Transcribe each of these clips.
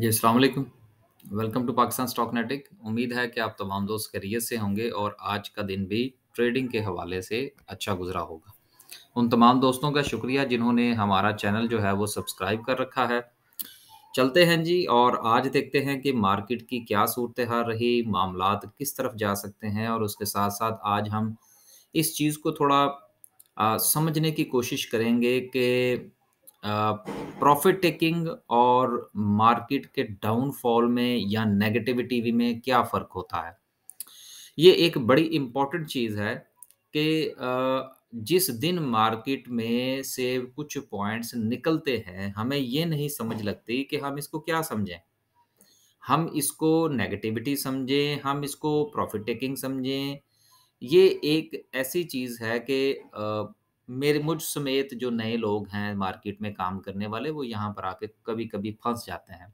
जी अलैक्म welcome to Pakistan stock नेटिक उम्मीद है कि आप तमाम दोस्त करियर से होंगे और आज का दिन भी ट्रेडिंग के हवाले से अच्छा गुजरा होगा उन तमाम दोस्तों का शुक्रिया जिन्होंने हमारा चैनल जो है वो सब्सक्राइब कर रखा है चलते हैं जी और आज देखते हैं कि मार्केट की क्या सूरत हाल रही मामला किस तरफ जा सकते हैं और उसके साथ साथ आज हम इस चीज़ को थोड़ा आ, समझने की कोशिश करेंगे कि प्रॉफिट टेकिंग और मार्केट के डाउनफॉल में या नेगेटिविटी में क्या फ़र्क होता है ये एक बड़ी इम्पॉर्टेंट चीज़ है कि जिस दिन मार्केट में से कुछ पॉइंट्स निकलते हैं हमें ये नहीं समझ लगती कि हम इसको क्या समझें हम इसको नेगेटिविटी समझें हम इसको प्रॉफिट टेकिंग समझें ये एक ऐसी चीज़ है कि मेरे मुझ समेत जो नए लोग हैं मार्केट में काम करने वाले वो यहाँ पर आके कभी कभी फंस जाते हैं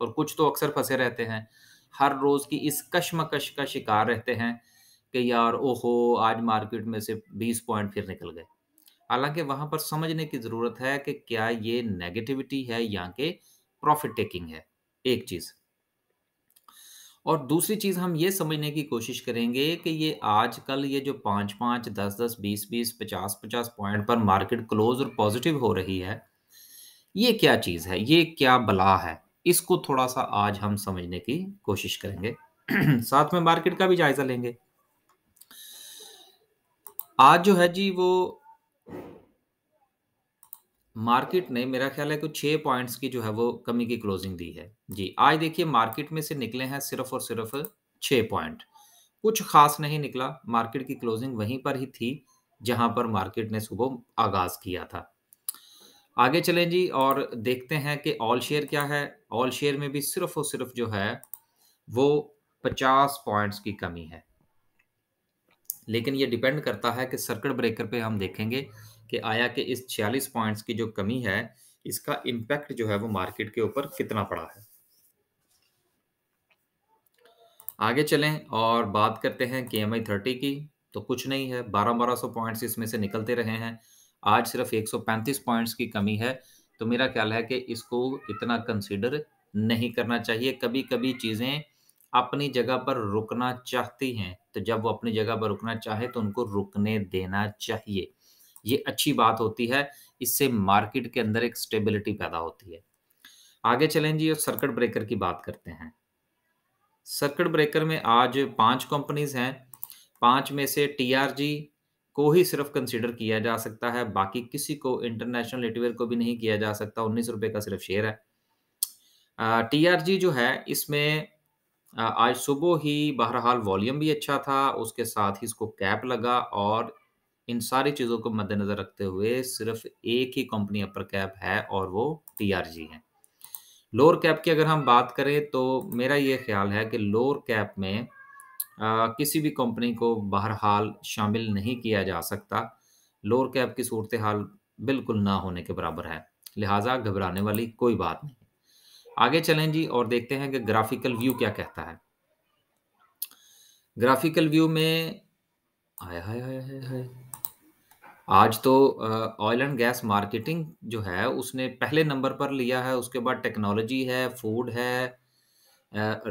और कुछ तो अक्सर फंसे रहते हैं हर रोज़ की इस कशमकश का शिकार रहते हैं कि यार ओहो आज मार्केट में से 20 पॉइंट फिर निकल गए हालांकि वहां पर समझने की ज़रूरत है कि क्या ये नेगेटिविटी है या के प्रॉफिट टेकिंग है एक चीज़ और दूसरी चीज़ हम ये समझने की कोशिश करेंगे कि ये आजकल ये जो पाँच पाँच दस दस बीस बीस पचास पचास पॉइंट पर मार्केट क्लोज और पॉजिटिव हो रही है ये क्या चीज़ है ये क्या बला है इसको थोड़ा सा आज हम समझने की कोशिश करेंगे साथ में मार्केट का भी जायज़ा लेंगे आज जो है जी वो मार्केट ने मेरा ख्याल है कि छः पॉइंट्स की जो है वो कमी की क्लोजिंग दी है जी आज देखिए मार्केट में से निकले हैं सिर्फ और सिर्फ छः पॉइंट कुछ खास नहीं निकला मार्केट की क्लोजिंग वहीं पर ही थी जहां पर मार्केट ने सुबह आगाज किया था आगे चलें जी और देखते हैं कि ऑल शेयर क्या है ऑल शेयर में भी सिर्फ और सिर्फ जो है वो पचास पॉइंट्स की कमी है लेकिन ये डिपेंड करता है कि सर्किट ब्रेकर पे हम देखेंगे कि आया कि इस 46 पॉइंट्स की जो कमी है इसका इम्पैक्ट जो है वो मार्केट के ऊपर कितना पड़ा है आगे चलें और बात करते हैं के एम आई थर्टी की तो कुछ नहीं है बारह बारह सौ पॉइंट्स इसमें से निकलते रहे हैं आज सिर्फ एक सौ पैंतीस पॉइंट्स की कमी है तो मेरा ख्याल है कि इसको इतना कंसिडर नहीं करना चाहिए कभी कभी चीज़ें अपनी जगह पर रुकना चाहती हैं तो जब वो अपनी जगह पर रुकना चाहे तो उनको रुकने देना चाहिए ये अच्छी बात होती है इससे मार्केट के अंदर एक स्टेबिलिटी पैदा होती है आगे चलें जी और सर्किट ब्रेकर की बात करते हैं सर्किट ब्रेकर में आज पांच कंपनीज हैं पांच में से टीआरजी को ही सिर्फ कंसीडर किया जा सकता है बाकी किसी को इंटरनेशनल लिटवेयर को भी नहीं किया जा सकता उन्नीस रुपए का सिर्फ शेयर है टीआरजी जो है इसमें आज सुबह ही बहरहाल वॉल्यूम भी अच्छा था उसके साथ ही इसको कैप लगा और इन सारी चीज़ों को मद्देनज़र रखते हुए सिर्फ एक ही कंपनी अपर कैप है और वो टी है लोअर कैप की अगर हम बात करें तो मेरा ये ख्याल है कि लोअर कैप में आ, किसी भी कंपनी को बहरहाल शामिल नहीं किया जा सकता लोअर कैप की सूरत हाल बिल्कुल ना होने के बराबर है लिहाजा घबराने वाली कोई बात नहीं आगे चलें जी और देखते हैं कि ग्राफिकल व्यू क्या कहता है ग्राफिकल व्यू में आया हाय हाय हाय हाय आज तो ऑयल एंड गैस मार्केटिंग जो है उसने पहले नंबर पर लिया है उसके बाद टेक्नोलॉजी है फूड है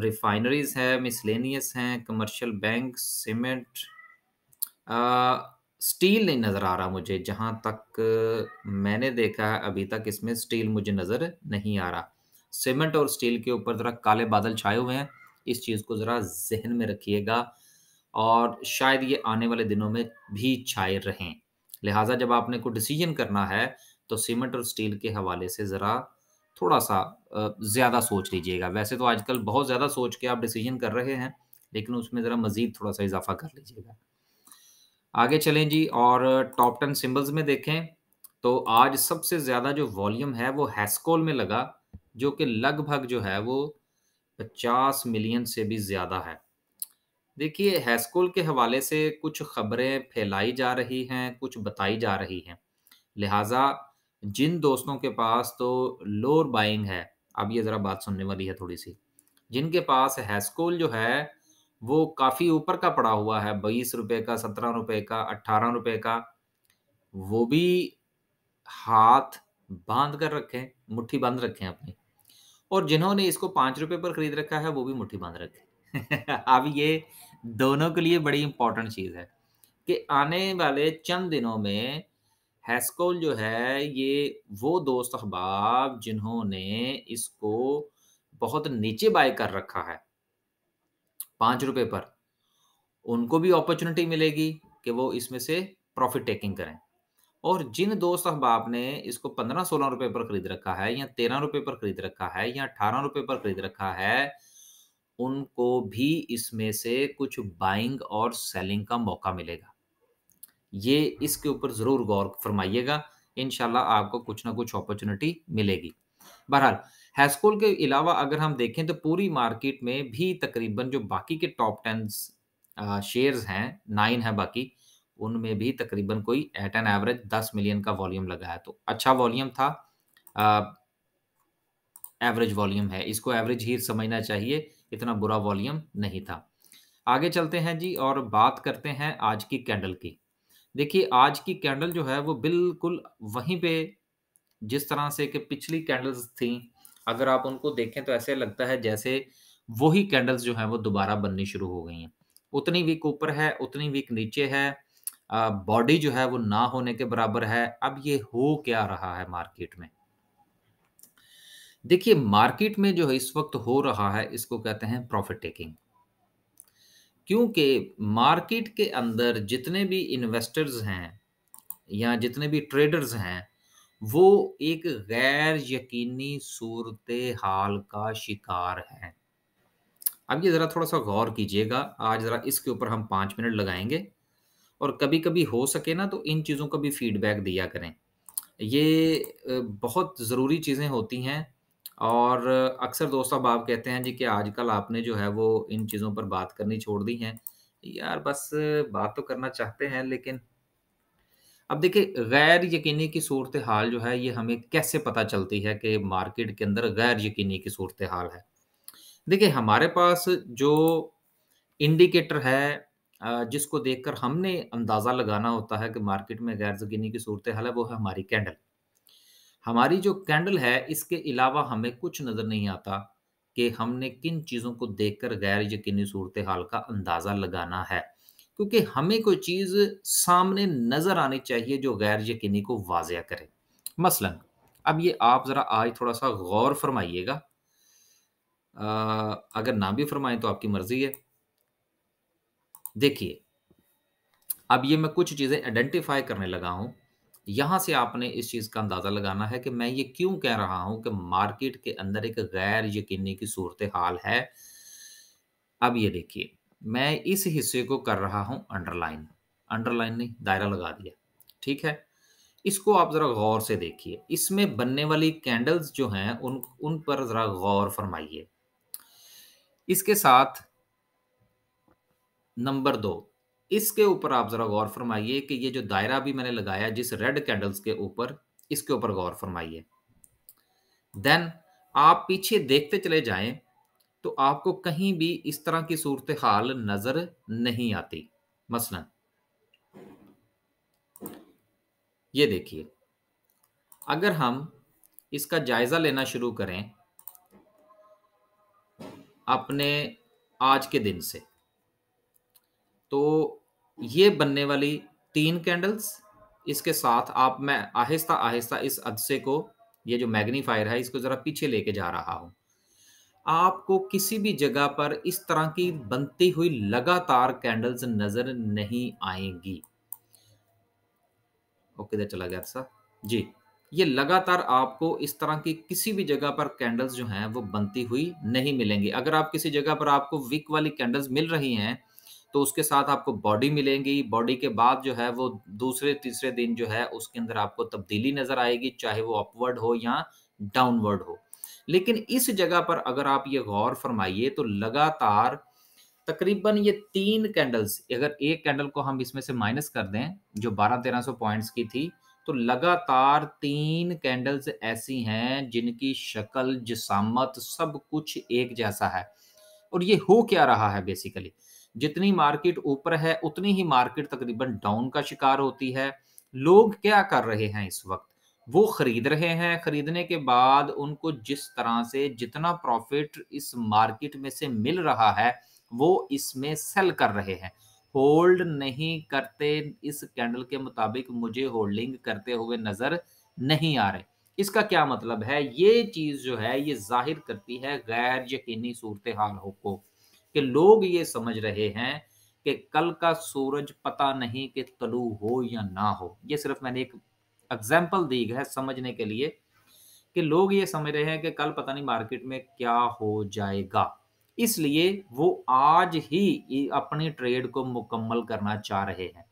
रिफाइनरीज है मिसलेनियस हैं कमर्शियल बैंक सीमेंट स्टील नहीं नज़र आ रहा मुझे जहाँ तक मैंने देखा है अभी तक इसमें स्टील मुझे नज़र नहीं आ रहा सीमेंट और स्टील के ऊपर ज़रा काले बादल छाए हुए हैं इस चीज़ को ज़रा जहन में रखिएगा और शायद ये आने वाले दिनों में भी छाए रहें लिहाजा जब आपने को डिसीजन करना है तो सीमेंट और स्टील के हवाले से ज़रा थोड़ा सा ज़्यादा सोच लीजिएगा वैसे तो आजकल बहुत ज़्यादा सोच के आप डिसीजन कर रहे हैं लेकिन उसमें ज़रा मज़ीद थोड़ा सा इजाफा कर लीजिएगा आगे चलें जी और टॉप टेन सिम्बल्स में देखें तो आज सबसे ज़्यादा जो वॉल्यूम है वो हैस्कोल में लगा जो कि लगभग जो है वो पचास मिलियन से भी ज़्यादा है देखिए हैस्कुल के हवाले से कुछ खबरें फैलाई जा रही हैं कुछ बताई जा रही हैं लिहाजा जिन दोस्तों के पास तो लोअर बाइंग है अब ये ज़रा बात सुनने वाली है थोड़ी सी जिनके पास हैस्कुल जो है वो काफ़ी ऊपर का पड़ा हुआ है बीस रुपए का सत्रह रुपए का अट्ठारह रुपए का वो भी हाथ बांध कर रखें मुट्ठी बंद रखें अपनी और जिन्होंने इसको पाँच रुपए पर खरीद रखा है वो भी मुट्ठी बांध रखें अब ये दोनों के लिए बड़ी इंपॉर्टेंट चीज़ है कि आने वाले चंद दिनों में हैस्कोल जो है ये वो दोस्त अहबाब जिन्होंने इसको बहुत नीचे बाय कर रखा है पाँच रुपये पर उनको भी अपॉर्चुनिटी मिलेगी कि वो इसमें से प्रॉफिट टेकिंग करें और जिन दोस्त अहबाब ने इसको पंद्रह सोलह रुपये पर खरीद रखा है या तेरह रुपये पर खरीद रखा है या अठारह रुपये पर खरीद रखा है उनको भी इसमें से कुछ बाइंग और सेलिंग का मौका मिलेगा ये इसके ऊपर ज़रूर गौर फरमाइएगा इन आपको कुछ ना कुछ अपॉर्चुनिटी मिलेगी बहरहाल हैस्कोल के अलावा अगर हम देखें तो पूरी मार्केट में भी तकरीबन जो बाकी के टॉप टेन शेयर्स हैं नाइन है बाकी उनमें भी तकरीबन कोई एट एन एवरेज दस मिलियन का वॉल्यूम लगा है तो अच्छा वॉल्यूम था एवरेज वॉल्यूम है इसको एवरेज ही समझना चाहिए इतना बुरा वॉल्यूम नहीं था आगे चलते हैं जी और बात करते हैं आज की कैंडल की देखिए आज की कैंडल जो है वो बिल्कुल वहीं पे जिस तरह से कि पिछली कैंडल्स थी अगर आप उनको देखें तो ऐसे लगता है जैसे वही कैंडल्स जो हैं वो दोबारा बननी शुरू हो गई हैं उतनी वीक ऊपर है उतनी वीक नीचे है बॉडी जो है वो ना होने के बराबर है अब ये हो क्या रहा है मार्केट में देखिए मार्केट में जो है इस वक्त हो रहा है इसको कहते हैं प्रॉफिट टेकिंग क्योंकि मार्केट के अंदर जितने भी इन्वेस्टर्स हैं या जितने भी ट्रेडर्स हैं वो एक गैर यकीनी सूरत हाल का शिकार हैं अब ये ज़रा थोड़ा सा गौर कीजिएगा आज ज़रा इसके ऊपर हम पांच मिनट लगाएंगे और कभी कभी हो सके ना तो इन चीज़ों का भी फीडबैक दिया करें ये बहुत ज़रूरी चीज़ें होती हैं और अक्सर दोस्त अब आप कहते हैं जी कि आजकल आपने जो है वो इन चीज़ों पर बात करनी छोड़ दी है यार बस बात तो करना चाहते हैं लेकिन अब देखिए गैर यकीनी की सूरत हाल जो है ये हमें कैसे पता चलती है कि मार्केट के अंदर गैर यकीनी की सूरत हाल है देखिए हमारे पास जो इंडिकेटर है जिसको देखकर हमने अंदाज़ा लगाना होता है कि मार्केट में गैर यकीनी की सूरत हाल है वो है हमारी कैंडल हमारी जो कैंडल है इसके अलावा हमें कुछ नज़र नहीं आता कि हमने किन चीज़ों को देखकर गैर यकीनी सूरत हाल का अंदाज़ा लगाना है क्योंकि हमें कोई चीज़ सामने नज़र आनी चाहिए जो गैर यकीनी को वाजिया करे मसलन अब ये आप ज़रा आज थोड़ा सा गौर फरमाइएगा अगर ना भी फरमाएं तो आपकी मर्ज़ी है देखिए अब ये मैं कुछ चीज़ें आइडेंटिफाई करने लगा हूँ यहाँ से आपने इस चीज़ का अंदाज़ा लगाना है कि मैं ये क्यों कह रहा हूँ कि मार्केट के अंदर एक गैर यकीनी की सूरत हाल है अब ये देखिए मैं इस हिस्से को कर रहा हूँ अंडरलाइन अंडरलाइन ने दायरा लगा दिया ठीक है इसको आप ज़रा गौर से देखिए इसमें बनने वाली कैंडल्स जो हैं उन उन पर ज़रा गौर फरमाइए इसके साथ नंबर दो इसके ऊपर आप ज़रा गौर फरमाइए कि ये जो दायरा भी मैंने लगाया जिस रेड कैंडल्स के ऊपर इसके ऊपर गौर फरमाइए देन आप पीछे देखते चले जाएं तो आपको कहीं भी इस तरह की सूरत हाल नज़र नहीं आती मसलन ये देखिए अगर हम इसका जायज़ा लेना शुरू करें अपने आज के दिन से तो ये बनने वाली तीन कैंडल्स इसके साथ आप मैं आहिस्ता आहिस्ता इस अदसे को ये जो मैग्नीफायर है इसको ज़रा पीछे लेके जा रहा हूं आपको किसी भी जगह पर इस तरह की बनती हुई लगातार कैंडल्स नज़र नहीं आएंगी ओके दे चला गया सर जी ये लगातार आपको इस तरह की किसी भी जगह पर कैंडल्स जो हैं वो बनती हुई नहीं मिलेंगी अगर आप किसी जगह पर आपको विक वाली कैंडल्स मिल रही हैं तो उसके साथ आपको बॉडी मिलेंगी बॉडी के बाद जो है वो दूसरे तीसरे दिन जो है उसके अंदर आपको तब्दीली नजर आएगी चाहे वो अपवर्ड हो या डाउनवर्ड हो लेकिन इस जगह पर अगर आप ये गौर फरमाइए तो लगातार तकरीबन ये तीन कैंडल्स अगर एक कैंडल को हम इसमें से माइनस कर दें जो बारह तेरह सौ पॉइंट्स की थी तो लगातार तीन कैंडल्स ऐसी हैं जिनकी शक्ल जसामत सब कुछ एक जैसा है और ये हो क्या रहा है बेसिकली जितनी मार्केट ऊपर है उतनी ही मार्केट तकरीबन डाउन का शिकार होती है लोग क्या कर रहे हैं इस वक्त वो खरीद रहे हैं खरीदने के बाद उनको जिस तरह से जितना प्रॉफिट इस मार्केट में से मिल रहा है वो इसमें सेल कर रहे हैं होल्ड नहीं करते इस कैंडल के मुताबिक मुझे होल्डिंग करते हुए नजर नहीं आ रहे इसका क्या मतलब है ये चीज जो है ये जाहिर करती है गैर यकीनी सूरत हाल को कि लोग ये समझ रहे हैं कि कल का सूरज पता नहीं कि तलु हो या ना हो ये सिर्फ मैंने एक एग्जाम्पल दी है समझने के लिए कि लोग ये समझ रहे हैं कि कल पता नहीं मार्केट में क्या हो जाएगा इसलिए वो आज ही अपनी ट्रेड को मुकम्मल करना चाह रहे हैं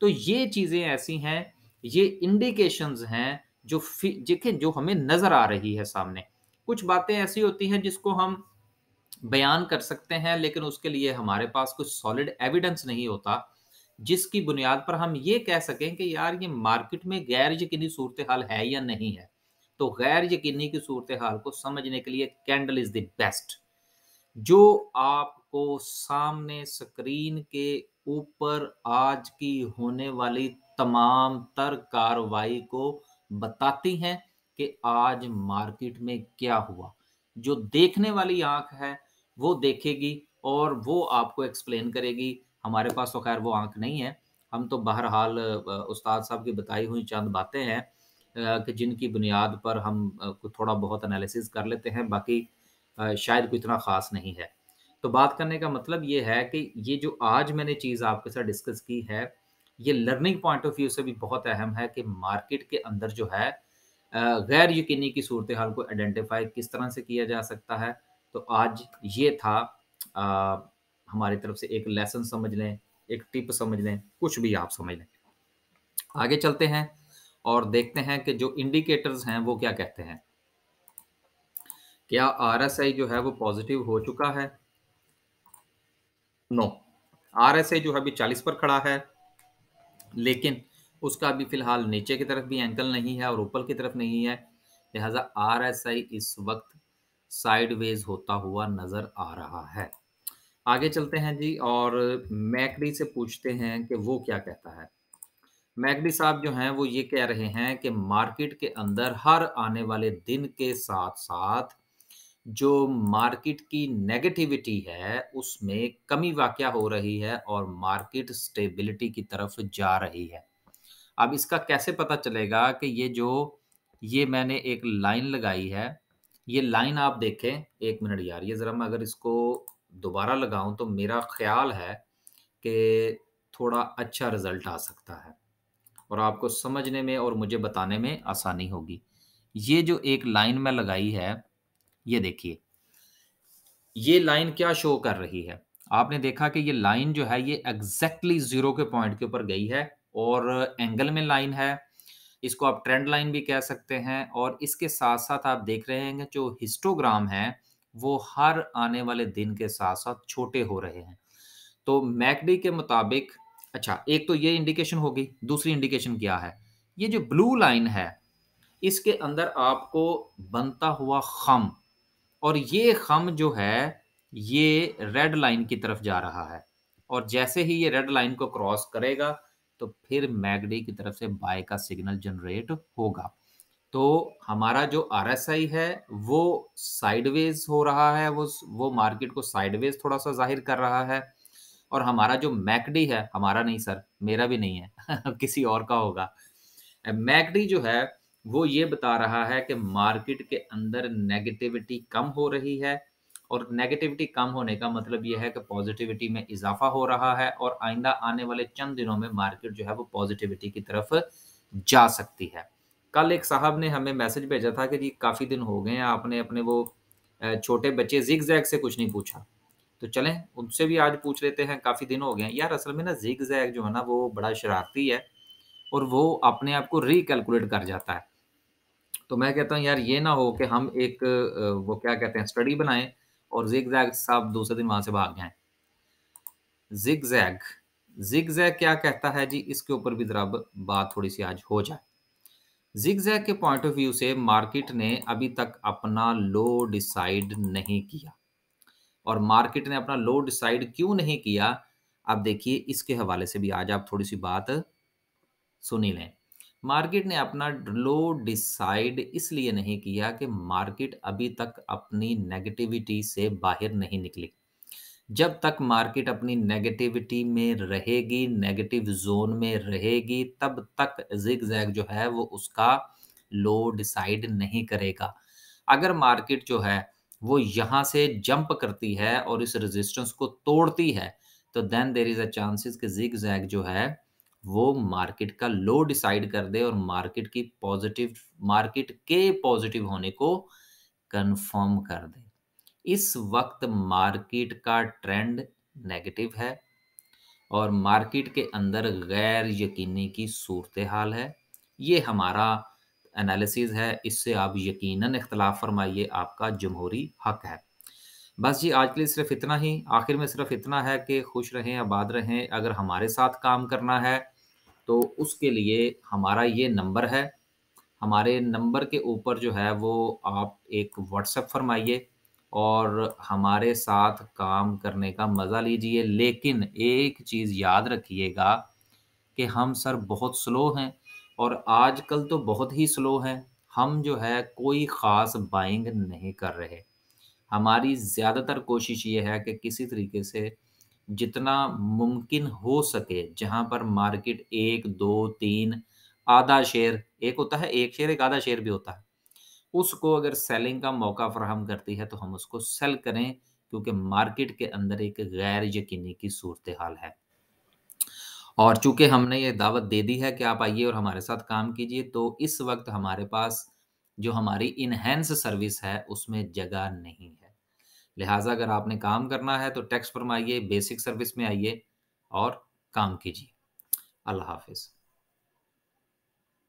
तो ये चीज़ें ऐसी हैं ये इंडिकेशंस हैं जो देखिए जो हमें नज़र आ रही है सामने कुछ बातें ऐसी होती हैं जिसको हम बयान कर सकते हैं लेकिन उसके लिए हमारे पास कुछ सॉलिड एविडेंस नहीं होता जिसकी बुनियाद पर हम ये कह सकें कि यार ये मार्केट में गैर यकीनी सूरत हाल है या नहीं है तो गैर यकीनी की सूरत हाल को समझने के लिए कैंडल इज़ द बेस्ट जो आपको सामने स्क्रीन के ऊपर आज की होने वाली तमाम तर कार्रवाई को बताती हैं कि आज मार्केट में क्या हुआ जो देखने वाली आंख है वो देखेगी और वो आपको एक्सप्लेन करेगी हमारे पास तो खैर वो आंख नहीं है हम तो बहरहाल उस्ताद साहब की बताई हुई चंद बातें हैं कि जिनकी बुनियाद पर हम थोड़ा बहुत एनालिसिस कर लेते हैं बाकी शायद कोई इतना ख़ास नहीं है तो बात करने का मतलब ये है कि ये जो आज मैंने चीज़ आपके साथ डिस्कस की है ये लर्निंग पॉइंट ऑफ व्यू से भी बहुत अहम है कि मार्केट के अंदर जो है गैर यकीनी की सूरत हाल को आइडेंटिफाई किस तरह से किया जा सकता है तो आज ये था आ, हमारी तरफ से एक लेसन समझ लें एक टिप समझ लें कुछ भी आप समझ लें आगे चलते हैं और देखते हैं कि जो इंडिकेटर्स हैं वो क्या कहते हैं क्या आर एस आई जो है वो पॉजिटिव हो चुका है नो आर एस आई जो है अभी चालीस पर खड़ा है लेकिन उसका अभी फिलहाल नीचे की तरफ भी एंकल नहीं है और ऊपर की तरफ नहीं है लिहाजा आर एस आई इस वक्त साइडवेज होता हुआ नजर आ रहा है आगे चलते हैं जी और मैकडी से पूछते हैं कि वो क्या कहता है मैकडी साहब जो हैं वो ये कह रहे हैं कि मार्केट के अंदर हर आने वाले दिन के साथ साथ जो मार्केट की नेगेटिविटी है उसमें कमी वाक्य हो रही है और मार्केट स्टेबिलिटी की तरफ जा रही है अब इसका कैसे पता चलेगा कि ये जो ये मैंने एक लाइन लगाई है ये लाइन आप देखें एक मिनट यार ये ज़रा मैं अगर इसको दोबारा लगाऊं तो मेरा ख्याल है कि थोड़ा अच्छा रिज़ल्ट आ सकता है और आपको समझने में और मुझे बताने में आसानी होगी ये जो एक लाइन में लगाई है ये देखिए ये लाइन क्या शो कर रही है आपने देखा कि ये लाइन जो है ये एग्जैक्टली exactly जीरो के पॉइंट के ऊपर गई है और एंगल में लाइन है इसको आप ट्रेंड लाइन भी कह सकते हैं और इसके साथ साथ आप देख रहे हैं जो हिस्टोग्राम है वो हर आने वाले दिन के साथ साथ छोटे हो रहे हैं तो मैकडी के मुताबिक अच्छा एक तो ये इंडिकेशन होगी दूसरी इंडिकेशन क्या है ये जो ब्लू लाइन है इसके अंदर आपको बनता हुआ खम और ये खम जो है ये रेड लाइन की तरफ जा रहा है और जैसे ही ये रेड लाइन को क्रॉस करेगा तो फिर मैगडे की तरफ से बाय का सिग्नल जनरेट होगा तो हमारा जो आर है वो साइडवेज हो रहा है वो वो मार्केट को साइडवेज थोड़ा सा जाहिर कर रहा है और हमारा जो मैकडी है हमारा नहीं सर मेरा भी नहीं है किसी और का होगा मैकडी जो है वो ये बता रहा है कि मार्केट के अंदर नेगेटिविटी कम हो रही है और नेगेटिविटी कम होने का मतलब यह है कि पॉजिटिविटी में इजाफा हो रहा है और आइंदा आने वाले चंद दिनों में मार्केट जो है वो पॉजिटिविटी की तरफ जा सकती है कल एक साहब ने हमें मैसेज भेजा था कि जी काफ़ी दिन हो गए हैं आपने अपने वो छोटे बच्चे जिग जैग से कुछ नहीं पूछा तो चलें उनसे भी आज पूछ लेते हैं काफ़ी दिन हो गए हैं यार असल में ना जिग जैग जो है ना वो बड़ा शरारती है और वो अपने आप को रिकैलकुलेट कर जाता है तो मैं कहता हूँ यार ये ना हो कि हम एक वो क्या कहते हैं स्टडी बनाएं और जिग जैग साहब दूसरे दिन वहां से भाग जाए जिग जैग जिग जैग क्या कहता है जी इसके ऊपर भी जरा बात थोड़ी सी आज हो जाए जिग जैग के पॉइंट ऑफ व्यू से मार्केट ने अभी तक अपना लो डिसाइड नहीं किया और मार्केट ने अपना लो डिसाइड क्यों नहीं किया आप देखिए इसके हवाले से भी आज आप थोड़ी सी बात सुनी लें मार्केट ने अपना लो डिसाइड इसलिए नहीं किया कि मार्केट अभी तक अपनी नेगेटिविटी से बाहर नहीं निकली जब तक मार्केट अपनी नेगेटिविटी में रहेगी नेगेटिव जोन में रहेगी तब तक जिग जैग जो है वो उसका लो डिसाइड नहीं करेगा अगर मार्केट जो है वो यहाँ से जंप करती है और इस रेजिस्टेंस को तोड़ती है तो then there is a chances कि जिग जैग जो है वो मार्केट का लो डिसाइड कर दे और मार्केट की पॉजिटिव मार्केट के पॉजिटिव होने को कंफर्म कर दे इस वक्त मार्केट का ट्रेंड नेगेटिव है और मार्केट के अंदर गैर यकीनी की सूरत हाल है ये हमारा एनालिसिस है इससे आप यकीनन इख्तलाफ फरमाइए आपका जमहूरी हक है बस जी आज के लिए सिर्फ इतना ही आखिर में सिर्फ इतना है कि खुश रहें आबाद रहें अगर हमारे साथ काम करना है तो उसके लिए हमारा ये नंबर है हमारे नंबर के ऊपर जो है वो आप एक व्हाट्सएप फरमाइए और हमारे साथ काम करने का मज़ा लीजिए लेकिन एक चीज़ याद रखिएगा कि हम सर बहुत स्लो हैं और आजकल तो बहुत ही स्लो हैं हम जो है कोई ख़ास बाइंग नहीं कर रहे हमारी ज़्यादातर कोशिश ये है कि किसी तरीके से जितना मुमकिन हो सके जहाँ पर मार्केट एक दो तीन आधा शेयर एक होता है एक शेयर एक आधा शेयर भी होता है उसको अगर सेलिंग का मौका फ्राहम करती है तो हम उसको सेल करें क्योंकि मार्केट के अंदर एक गैर यकीनी की सूरत हाल है और चूंकि हमने ये दावत दे दी है कि आप आइए और हमारे साथ काम कीजिए तो इस वक्त हमारे पास जो हमारी इनहेंस सर्विस है उसमें जगह नहीं है लिहाजा अगर आपने काम करना है तो टैक्स फरमाइए बेसिक सर्विस में आइए और काम कीजिए अल्लाह हाफिज़